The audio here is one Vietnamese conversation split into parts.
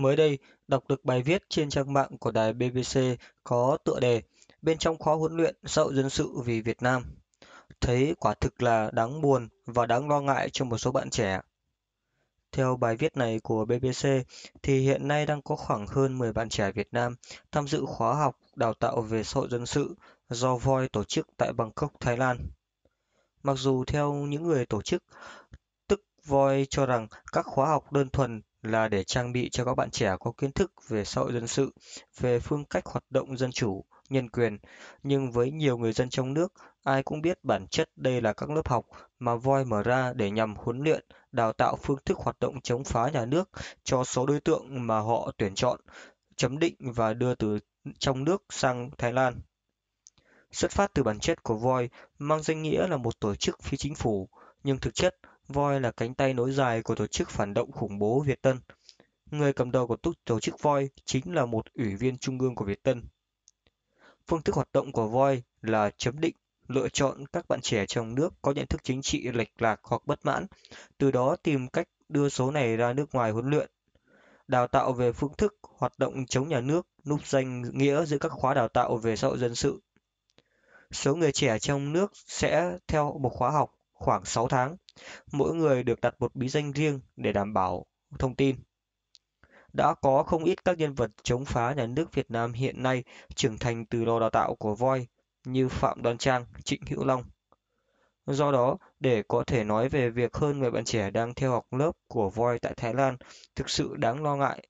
Mới đây, đọc được bài viết trên trang mạng của đài BBC có tựa đề Bên trong khóa huấn luyện sợ dân sự vì Việt Nam. Thấy quả thực là đáng buồn và đáng lo ngại cho một số bạn trẻ. Theo bài viết này của BBC, thì hiện nay đang có khoảng hơn 10 bạn trẻ Việt Nam tham dự khóa học đào tạo về xã hội dân sự do Voi tổ chức tại Bangkok, Thái Lan. Mặc dù theo những người tổ chức, tức Voi cho rằng các khóa học đơn thuần là để trang bị cho các bạn trẻ có kiến thức về xã hội dân sự, về phương cách hoạt động dân chủ, nhân quyền, nhưng với nhiều người dân trong nước, ai cũng biết bản chất đây là các lớp học mà voi mở ra để nhằm huấn luyện, đào tạo phương thức hoạt động chống phá nhà nước cho số đối tượng mà họ tuyển chọn, chấm định và đưa từ trong nước sang Thái Lan. Xuất phát từ bản chất của voi mang danh nghĩa là một tổ chức phi chính phủ, nhưng thực chất voi là cánh tay nối dài của tổ chức phản động khủng bố việt tân người cầm đầu của tổ chức voi chính là một ủy viên trung ương của việt tân phương thức hoạt động của voi là chấm định lựa chọn các bạn trẻ trong nước có nhận thức chính trị lệch lạc hoặc bất mãn từ đó tìm cách đưa số này ra nước ngoài huấn luyện đào tạo về phương thức hoạt động chống nhà nước núp danh nghĩa giữa các khóa đào tạo về xã hội dân sự số người trẻ trong nước sẽ theo một khóa học khoảng 6 tháng Mỗi người được đặt một bí danh riêng để đảm bảo thông tin. Đã có không ít các nhân vật chống phá nhà nước Việt Nam hiện nay trưởng thành từ lò đào tạo của voi như Phạm Đoan Trang, Trịnh Hữu Long. Do đó, để có thể nói về việc hơn người bạn trẻ đang theo học lớp của voi tại Thái Lan thực sự đáng lo ngại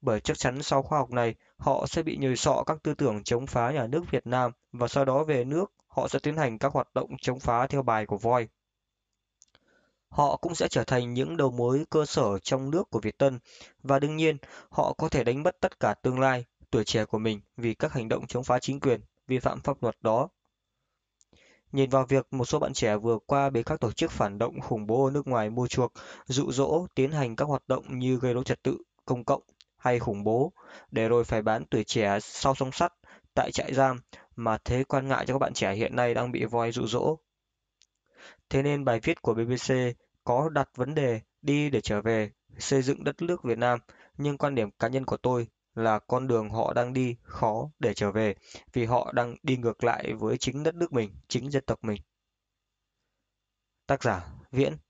bởi chắc chắn sau khóa học này, họ sẽ bị nhồi sọ các tư tưởng chống phá nhà nước Việt Nam và sau đó về nước, họ sẽ tiến hành các hoạt động chống phá theo bài của voi họ cũng sẽ trở thành những đầu mối cơ sở trong nước của Việt Tân và đương nhiên họ có thể đánh mất tất cả tương lai tuổi trẻ của mình vì các hành động chống phá chính quyền, vi phạm pháp luật đó. Nhìn vào việc một số bạn trẻ vừa qua bị các tổ chức phản động khủng bố ở nước ngoài mua chuộc, dụ dỗ tiến hành các hoạt động như gây rối trật tự công cộng hay khủng bố, để rồi phải bán tuổi trẻ sau song sắt tại trại giam mà thế quan ngại cho các bạn trẻ hiện nay đang bị voi dụ dỗ. Thế nên bài viết của BBC có đặt vấn đề đi để trở về xây dựng đất nước Việt Nam, nhưng quan điểm cá nhân của tôi là con đường họ đang đi khó để trở về vì họ đang đi ngược lại với chính đất nước mình, chính dân tộc mình. Tác giả Viễn